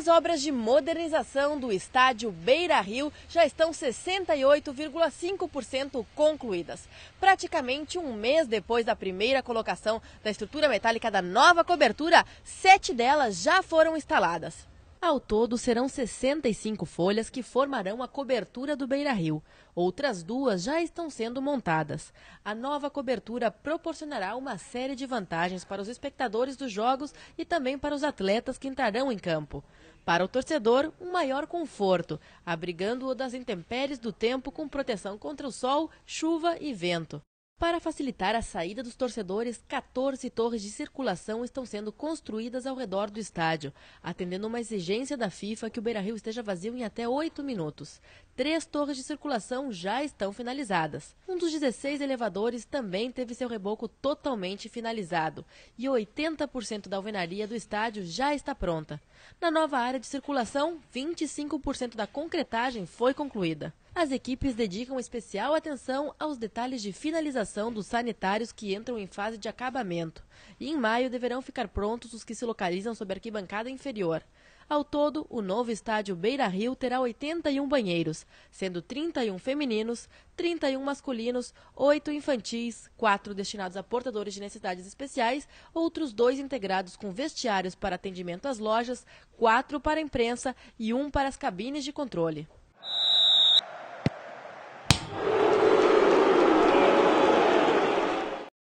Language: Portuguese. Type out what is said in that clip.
As obras de modernização do estádio Beira Rio já estão 68,5% concluídas. Praticamente um mês depois da primeira colocação da estrutura metálica da nova cobertura, sete delas já foram instaladas. Ao todo, serão 65 folhas que formarão a cobertura do Beira Rio. Outras duas já estão sendo montadas. A nova cobertura proporcionará uma série de vantagens para os espectadores dos jogos e também para os atletas que entrarão em campo. Para o torcedor, um maior conforto, abrigando-o das intempéries do tempo com proteção contra o sol, chuva e vento. Para facilitar a saída dos torcedores, 14 torres de circulação estão sendo construídas ao redor do estádio, atendendo uma exigência da FIFA que o Beira-Rio esteja vazio em até 8 minutos. Três torres de circulação já estão finalizadas. Um dos 16 elevadores também teve seu reboco totalmente finalizado e 80% da alvenaria do estádio já está pronta. Na nova área de circulação, 25% da concretagem foi concluída. As equipes dedicam especial atenção aos detalhes de finalização dos sanitários que entram em fase de acabamento. E em maio deverão ficar prontos os que se localizam sob a arquibancada inferior. Ao todo, o novo estádio Beira Rio terá 81 banheiros, sendo 31 femininos, 31 masculinos, 8 infantis, 4 destinados a portadores de necessidades especiais, outros 2 integrados com vestiários para atendimento às lojas, 4 para a imprensa e 1 para as cabines de controle.